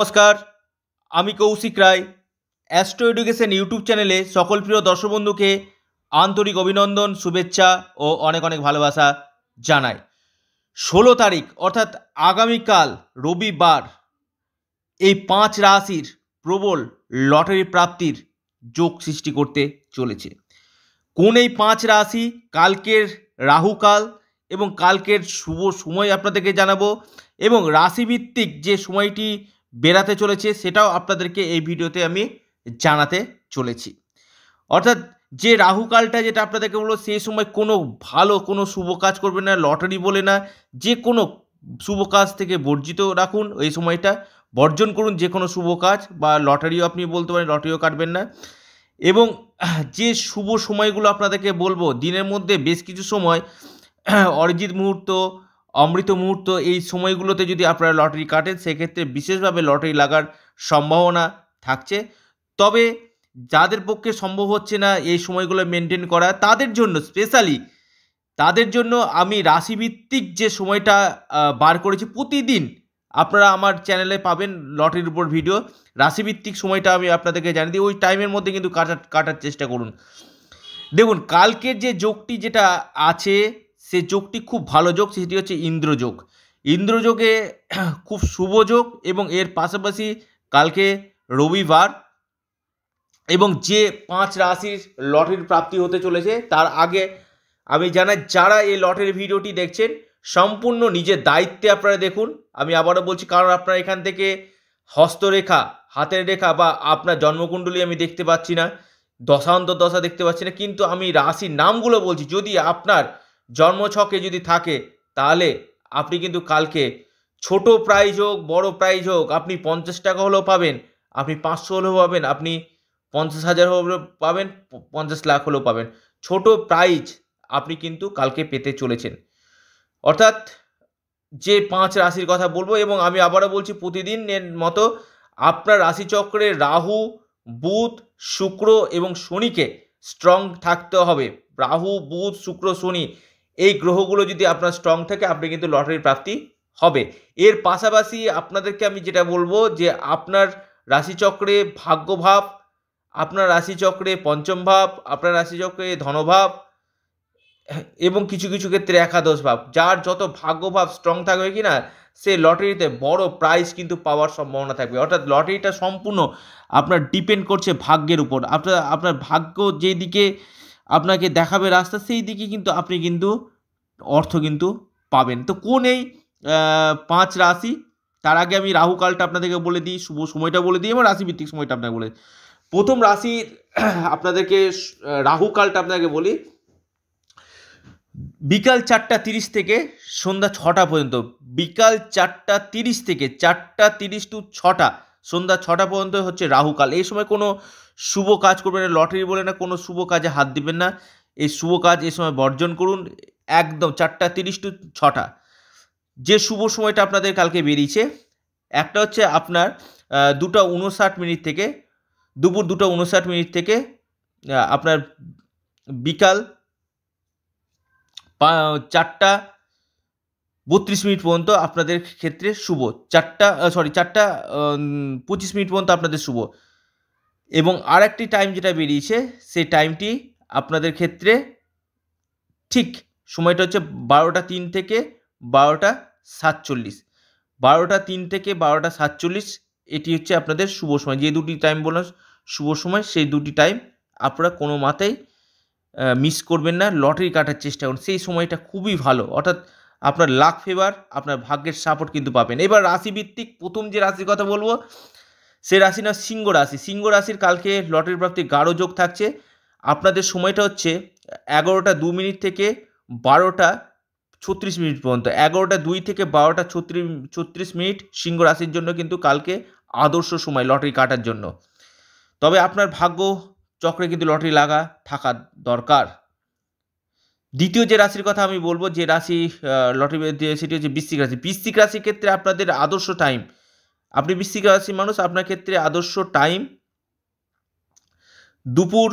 নমস্কার আমি Kaushik Roy astro education YouTube চ্যানেলে সকল প্রিয় দর্শক বন্ধুকে আন্তরিক অভিনন্দন শুভেচ্ছা ও অনেক অনেক ভালোবাসা জানাই ষোলো তারিখ অর্থাৎ আগামীকাল রবিবার এই পাঁচ রাশির প্রবল লটারি প্রাপ্তির যোগ সৃষ্টি করতে চলেছে কোন এই পাঁচ রাশি কালকের রাহুকাল এবং কালকের শুভ সময় আপনাদেরকে জানাবো এবং রাশিভিত্তিক যে সময়টি বেড়াতে চলেছে সেটাও আপনাদেরকে এই ভিডিওতে আমি জানাতে চলেছি অর্থাৎ যে রাহুকালটা যেটা আপনাদেরকে বলবো সেই সময় কোনো ভালো কোনো শুভ কাজ করবে না লটারি বলে না যে কোনো শুভ কাজ থেকে বর্জিত রাখুন এই সময়টা বর্জন করুন যে কোনো শুভ কাজ বা লটারিও আপনি বলতে পারেন লটারিও কাটবেন না এবং যে শুভ সময়গুলো আপনাদেরকে বলবো দিনের মধ্যে বেশ কিছু সময় অরিজিৎ মুহূর্ত অমৃত মুহূর্ত এই সময়গুলোতে যদি আপনারা লটারি কাটেন সেক্ষেত্রে বিশেষভাবে লটারি লাগার সম্ভাবনা থাকছে তবে যাদের পক্ষে সম্ভব হচ্ছে না এই সময়গুলো মেনটেন করা তাদের জন্য স্পেশালি তাদের জন্য আমি রাশিভিত্তিক যে সময়টা বার করেছি প্রতিদিন আপনারা আমার চ্যানেলে পাবেন লটারির উপর ভিডিও রাশিভিত্তিক সময়টা আমি আপনাদেরকে জানিয়ে দিই ওই টাইমের মধ্যে কিন্তু কাটার কাটার চেষ্টা করুন দেখুন কালকের যে যোগটি যেটা আছে সে যোগটি খুব ভালো যোগ সেটি হচ্ছে ইন্দ্রযোগ ইন্দ্রযোগে খুব শুভ যোগ এবং এর পাশাপাশি কালকে রবিবার এবং যে পাঁচ রাশির লটের প্রাপ্তি হতে চলেছে তার আগে আমি জানাই যারা এই লটের ভিডিওটি দেখছেন সম্পূর্ণ নিজের দায়িত্বে আপনারা দেখুন আমি আবারও বলছি কারণ আপনারা এখান থেকে হস্তরেখা হাতের রেখা বা আপনার জন্মকুণ্ডলী আমি দেখতে পাচ্ছি না দশান্ত দশা দেখতে পাচ্ছি না কিন্তু আমি রাশির নামগুলো বলছি যদি আপনার জন্মছকে যদি থাকে তাহলে আপনি কিন্তু কালকে ছোট প্রাইজ হোক বড় প্রাইজ হোক আপনি পঞ্চাশ টাকা হলেও পাবেন আপনি পাঁচশো হলেও পাবেন আপনি পঞ্চাশ হাজার হলেও পাবেন পঞ্চাশ লাখ হলেও পাবেন ছোট প্রাইজ আপনি কিন্তু কালকে পেতে চলেছেন অর্থাৎ যে পাঁচ রাশির কথা বলবো এবং আমি আবারও বলছি প্রতিদিনের মতো আপনার রাশিচক্রে রাহু বুধ শুক্র এবং শনিকে স্ট্রং থাকতে হবে রাহু বুধ শুক্র শনি এই গ্রহগুলো যদি আপনার স্ট্রং থাকে আপনি কিন্তু লটারির প্রাপ্তি হবে এর পাশাপাশি আপনাদেরকে আমি যেটা বলবো যে আপনার রাশিচক্রে ভাগ্যভাব আপনার রাশিচক্রে পঞ্চম ভাব আপনার রাশিচক্রে ধনভাব এবং কিছু কিছু ক্ষেত্রে একাদশ ভাব যার যত ভাগ্যভাব স্ট্রং থাকবে কি না সে লটারিতে বড় প্রাইজ কিন্তু পাওয়ার সম্ভাবনা থাকবে অর্থাৎ লটারিটা সম্পূর্ণ আপনার ডিপেন্ড করছে ভাগ্যের উপর আপনার আপনার ভাগ্য যেদিকে আপনাকে দেখাবে রাস্তা সেই দিকে কিন্তু আপনি কিন্তু অর্থ কিন্তু পাবেন তো কোন এই পাঁচ রাশি তার আগে আমি রাহুকালটা আপনাদেরকে বলে দিই শুভ সময়টা বলে দিই এবং রাশিভিত্তিক সময়টা আপনাকে বলে দিই প্রথম রাশির আপনাদেরকে রাহুকালটা আপনাকে বলি বিকাল চারটা তিরিশ থেকে সন্ধ্যা ছটা পর্যন্ত বিকাল চারটা তিরিশ থেকে চারটা তিরিশ টু ছটা সন্ধ্যা ছটা পর্যন্ত হচ্ছে রাহুকাল এই সময় কোনো শুভ কাজ করবেন না লটারি বলে না কোনো শুভ কাজে হাত দিবেন না এই শুভ কাজ এই সময় বর্জন করুন একদম চারটা তিরিশ টু ছটা যে শুভ সময়টা আপনাদের কালকে বেরিয়েছে একটা হচ্ছে আপনার দুটো উনষাট মিনিট থেকে দুপুর দুটো উনষাট মিনিট থেকে আপনার বিকাল চারটা বত্রিশ মিনিট পর্যন্ত আপনাদের ক্ষেত্রে শুভ চারটা সরি চারটা পঁচিশ মিনিট পর্যন্ত আপনাদের শুভ এবং আর একটি টাইম যেটা বেরিয়েছে সেই টাইমটি আপনাদের ক্ষেত্রে ঠিক সময়টা হচ্ছে বারোটা তিন থেকে বারোটা সাতচল্লিশ বারোটা তিন থেকে বারোটা সাতচল্লিশ এটি হচ্ছে আপনাদের শুভ সময় যে দুটি টাইম বললাম শুভ সময় সেই দুটি টাইম আপনারা কোনো মাথায় মিস করবেন না লটারি কাটার চেষ্টা করুন সেই সময়টা খুবই ভালো অর্থাৎ আপনার লাক ফেভার আপনার ভাগ্যের সাপোর্ট কিন্তু পাবেন এবার রাশিভিত্তিক প্রথম যে রাশির কথা বলবো সে রাশি না সিংহ রাশি সিংহ রাশির কালকে লটারির প্রাপ্তি গাঢ় যোগ থাকছে আপনাদের সময়টা হচ্ছে এগারোটা দু মিনিট থেকে বারোটা ছত্রিশ মিনিট পর্যন্ত এগারোটা দুই থেকে বারোটা ছত্রিশ ছত্রিশ মিনিট সিংহ রাশির জন্য কিন্তু কালকে আদর্শ সময় লটারি কাটার জন্য তবে আপনার ভাগ্য চক্রে কিন্তু লটারি লাগা থাকা দরকার দ্বিতীয় যে রাশির কথা আমি বলবো যে রাশি লটারি সেটি হচ্ছে বৃশ্চিক রাশি বৃশ্চিক রাশির ক্ষেত্রে আপনাদের আদর্শ টাইম আপনি বৃশ্চিক রাশির মানুষ আপনার ক্ষেত্রে আদর্শ টাইম দুপুর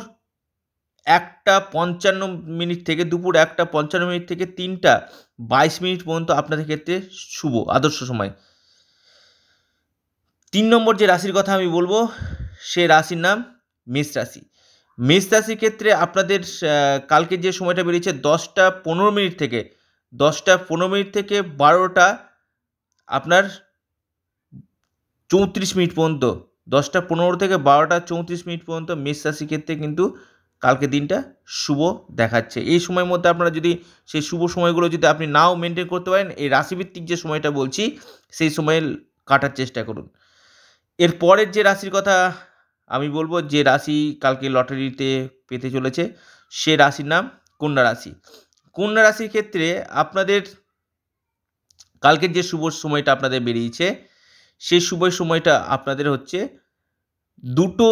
একটা পঞ্চান্ন মিনিট থেকে দুপুর একটা পঞ্চান্ন মিনিট থেকে তিনটা বাইশ মিনিট পর্যন্ত আপনাদের ক্ষেত্রে শুভ আদর্শ সময় তিন নম্বর যে রাশির কথা আমি বলবো সে রাশির নাম মেষ রাশি মেষ রাশির ক্ষেত্রে আপনাদের কালকে যে সময়টা বেরিয়েছে দশটা পনেরো মিনিট থেকে দশটা পনেরো মিনিট থেকে বারোটা আপনার চৌত্রিশ মিনিট পর্যন্ত দশটা পনেরো থেকে বারোটা চৌত্রিশ মিনিট পর্যন্ত মেষ রাশির ক্ষেত্রে কিন্তু কালকে দিনটা শুভ দেখাচ্ছে এই সময়ের মধ্যে আপনারা যদি সেই শুভ সময়গুলো যদি আপনি নাও মেনটেন করতে পারেন এই রাশিভিত্তিক যে সময়টা বলছি সেই সময়ে কাটার চেষ্টা করুন এর পরের যে রাশির কথা আমি বলবো যে রাশি কালকে লটারিতে পেতে চলেছে সে রাশির নাম কন্যা রাশি কন্যা রাশির ক্ষেত্রে আপনাদের কালকের যে শুভ সময়টা আপনাদের বেরিয়েছে সেই শুভ সময়টা আপনাদের হচ্ছে দুটো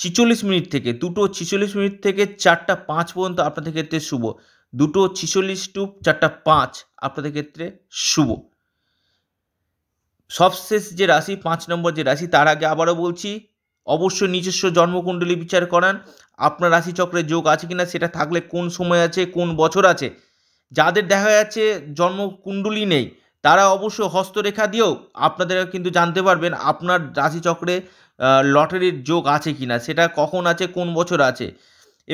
ছিচল্লিশ মিনিট থেকে দুটো ছিচল্লিশ মিনিট থেকে চারটা পাঁচ পর্যন্ত আপনাদের ক্ষেত্রে শুভ দুটো ছিচল্লিশ টু চারটা পাঁচ আপনাদের ক্ষেত্রে শুভ সবশেষ যে রাশি পাঁচ নম্বর যে রাশি তার আগে আবারও বলছি অবশ্যই নিজস্ব জন্মকুণ্ডলী বিচার করান আপনার রাশিচক্রে যোগ আছে কিনা সেটা থাকলে কোন সময় আছে কোন বছর আছে যাদের দেখা যাচ্ছে জন্মকুণ্ডলী নেই তারা অবশ্য হস্তরেখা দিয়েও আপনাদের কিন্তু জানতে পারবেন আপনার রাশিচক্রে লটারির যোগ আছে কি না সেটা কখন আছে কোন বছর আছে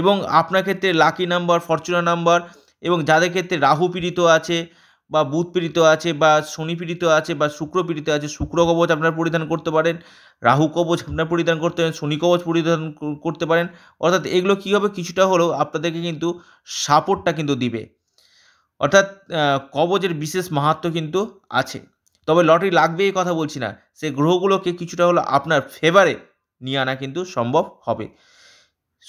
এবং আপনার ক্ষেত্রে লাকি নাম্বার ফরচুনা নাম্বার এবং যাদের ক্ষেত্রে রাহু পীড়িত আছে বা বুধ পীড়িত আছে বা শনি পীড়িত আছে বা শুক্র পীড়িত আছে শুক্র কবচ আপনারা পরিধান করতে পারেন রাহু কবচ আপনারা পরিধান করতে পারেন শনি কবচ পরিধান করতে পারেন অর্থাৎ এগুলো কী হবে কিছুটা হলেও আপনাদেরকে কিন্তু সাপোর্টটা কিন্তু দিবে অর্থাৎ কবচের বিশেষ মাহাত্ম কিন্তু আছে তবে লটারি লাগবে এই কথা বলছি না সে গ্রহগুলোকে কিছুটা হলো আপনার ফেভারে নিয়ে আনা কিন্তু সম্ভব হবে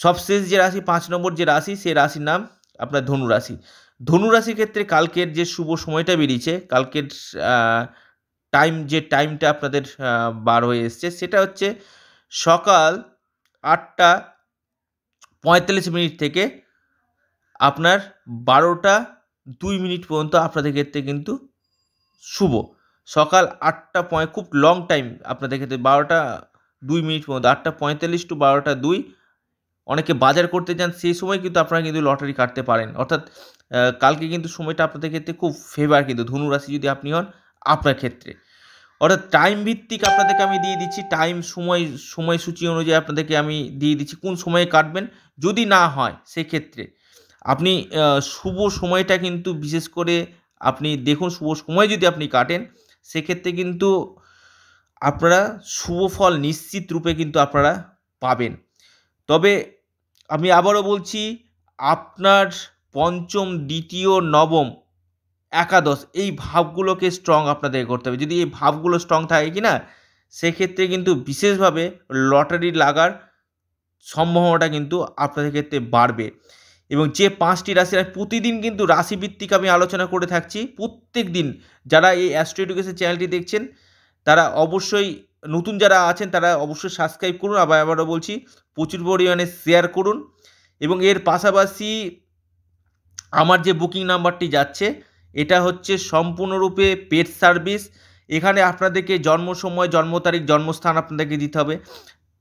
সবশেষ যে রাশি পাঁচ নম্বর যে রাশি সেই রাশির নাম আপনার ধনু রাশি ধনুরাশির ক্ষেত্রে কালকের যে শুভ সময়টা বেরিয়েছে কালকের টাইম যে টাইমটা আপনাদের বার হয়ে এসছে সেটা হচ্ছে সকাল আটটা পঁয়তাল্লিশ মিনিট থেকে আপনার বারোটা দুই মিনিট পর্যন্ত আপনাদের ক্ষেত্রে কিন্তু শুভ সকাল আটটা পয় খুব লং টাইম আপনাদের ক্ষেত্রে বারোটা দুই মিনিট পর্যন্ত আটটা পঁয়তাল্লিশ টু বারোটা দুই অনেকে বাজার করতে যান সেই সময় কিন্তু আপনারা কিন্তু লটারি কাটতে পারেন অর্থাৎ কালকে কিন্তু সময়টা আপনাদের ক্ষেত্রে খুব ফেভার কিন্তু ধনু রাশি যদি আপনি হন আপনার ক্ষেত্রে অর্থাৎ টাইম ভিত্তিক আপনাদেরকে আমি দিয়ে দিচ্ছি টাইম সময় সময়সূচি অনুযায়ী আপনাদেরকে আমি দিয়ে দিচ্ছি কোন সময়ে কাটবেন যদি না হয় সেক্ষেত্রে আপনি শুভ সময়টা কিন্তু বিশেষ করে আপনি দেখুন শুভ সময় যদি আপনি কাটেন সেক্ষেত্রে কিন্তু আপনারা শুভ ফল নিশ্চিত রূপে কিন্তু আপনারা পাবেন তবে আমি আবারও বলছি আপনার পঞ্চম দ্বিতীয় নবম একাদশ এই ভাবগুলোকে স্ট্রং আপনাদের করতে হবে যদি এই ভাবগুলো স্ট্রং থাকে কি না সেক্ষেত্রে কিন্তু বিশেষভাবে লটারি লাগার সম্ভাবনাটা কিন্তু আপনাদের ক্ষেত্রে বাড়বে এবং যে পাঁচটি রাশি প্রতিদিন কিন্তু রাশিভিত্তিক আমি আলোচনা করে থাকছি প্রত্যেক দিন যারা এই অ্যাস্ট্রো এডুকেশন চ্যানেলটি দেখছেন তারা অবশ্যই নতুন যারা আছেন তারা অবশ্যই সাবস্ক্রাইব করুন আবার আবারও বলছি প্রচুর পরিমাণে শেয়ার করুন এবং এর পাশাপাশি আমার যে বুকিং নাম্বারটি যাচ্ছে এটা হচ্ছে সম্পূর্ণরূপে পেড সার্ভিস এখানে আপনাদেরকে জন্ম সময় জন্ম তারিখ জন্মস্থান আপনাদেরকে দিতে হবে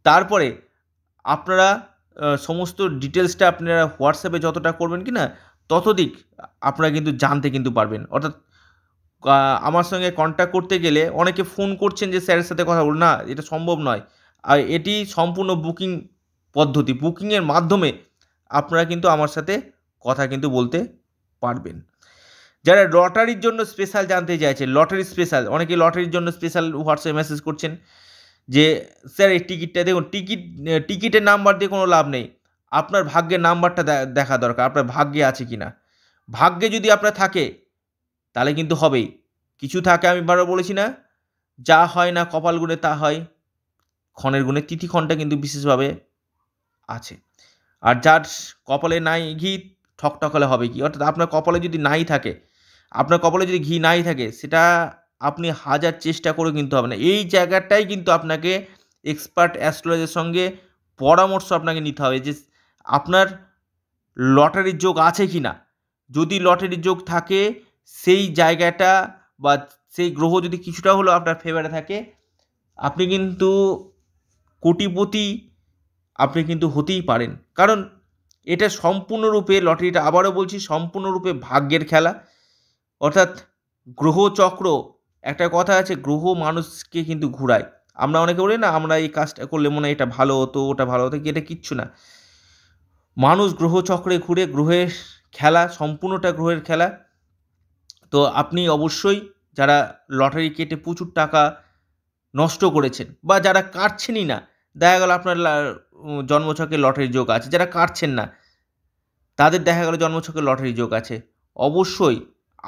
তারপরে আপনারা সমস্ত ডিটেলসটা আপনারা হোয়াটসঅ্যাপে যতটা করবেন কি না ততদিক আপনারা কিন্তু জানতে কিন্তু পারবেন অর্থাৎ আমার সঙ্গে কন্ট্যাক্ট করতে গেলে অনেকে ফোন করছেন যে স্যারের সাথে কথা বলুন না এটা সম্ভব নয় আর এটি সম্পূর্ণ বুকিং পদ্ধতি বুকিংয়ের মাধ্যমে আপনারা কিন্তু আমার সাথে কথা কিন্তু বলতে পারবেন যারা লটারির জন্য স্পেশাল জানতে চাইছে লটারি স্পেশাল অনেকে লটারির জন্য স্পেশাল হোয়াটসঅ্যাপ মেসেজ করছেন যে স্যার এই টিকিটটা দেখুন টিকিট টিকিটের নাম্বার দিয়ে কোনো লাভ নেই আপনার ভাগ্যের নাম্বারটা দেখা দরকার আপনার ভাগ্যে আছে কি না ভাগ্যে যদি আপনার থাকে তাহলে কিন্তু হবেই কিছু থাকে আমি বারবার বলেছি না যা হয় না কপাল গুণে তা হয় ক্ষণের গুণে তিথি ক্ষণটা কিন্তু বিশেষভাবে আছে আর যার কপালে নাই ঘি ঠকঠকালে হবে কি অর্থাৎ আপনার কপালে যদি নাই থাকে আপনার কপালে যদি ঘি নাই থাকে সেটা আপনি হাজার চেষ্টা করে কিন্তু হবে না এই জায়গাটাই কিন্তু আপনাকে এক্সপার্ট অ্যাস্ট্রোলজের সঙ্গে পরামর্শ আপনাকে নিতে হবে যে আপনার লটারির যোগ আছে কি না যদি লটারির যোগ থাকে সেই জায়গাটা বা সেই গ্রহ যদি কিছুটা হলেও আপনার ফেভারে থাকে আপনি কিন্তু কোটিপতি আপনি কিন্তু হতেই পারেন কারণ এটা সম্পূর্ণরূপে লটারিটা আবারও বলছি সম্পূর্ণরূপে ভাগ্যের খেলা অর্থাৎ গ্রহচক্র একটা কথা আছে গ্রহ মানুষকে কিন্তু ঘুরায় আমরা অনেকে বলি না আমরা এই কাজটা করলে মনে হয় এটা ভালো হতো ওটা ভালো হতো এটা কিচ্ছু না মানুষ গ্রহচক্রে ঘুরে গ্রহের খেলা সম্পূর্ণটা গ্রহের খেলা তো আপনি অবশ্যই যারা লটারি কেটে প্রচুর টাকা নষ্ট করেছেন বা যারা কাটছেনই না দেখা গেল আপনার জন্মছকে লটারি যোগ আছে যারা কাটছেন না তাদের দেখা গেল জন্মছকে লটারি যোগ আছে অবশ্যই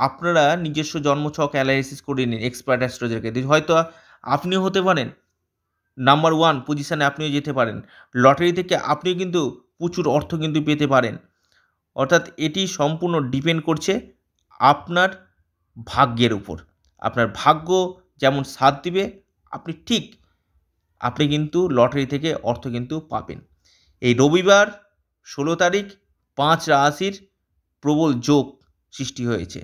আপনারা নিজস্ব জন্মছক অ্যালাইসিস করে নিন এক্সপার্ট অ্যাস্ট্রোজারকে হয়তো আপনিও হতে পারেন নাম্বার ওয়ান পজিশানে আপনিও যেতে পারেন লটারি থেকে আপনিও কিন্তু প্রচুর অর্থ কিন্তু পেতে পারেন অর্থাৎ এটি সম্পূর্ণ ডিপেন্ড করছে আপনার ভাগ্যের উপর আপনার ভাগ্য যেমন সাথ দিবে আপনি ঠিক আপনি কিন্তু লটারি থেকে অর্থ কিন্তু পাবেন এই রবিবার ষোলো তারিখ পাঁচ রাশির প্রবল যোগ সৃষ্টি হয়েছে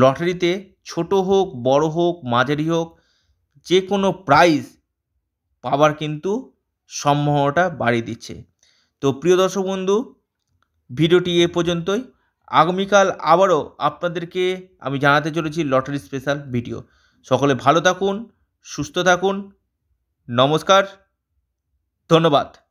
লটারিতে ছোট হোক বড় হোক মাঝারি হোক যে কোনো প্রাইজ পাওয়ার কিন্তু সম্ভাবনাটা বাড়িয়ে দিচ্ছে তো প্রিয় দর্শক বন্ধু ভিডিওটি এ পর্যন্তই আগামীকাল আবারও আপনাদেরকে আমি জানাতে চলেছি লটারি স্পেশাল ভিডিও সকলে ভালো থাকুন সুস্থ থাকুন নমস্কার ধন্যবাদ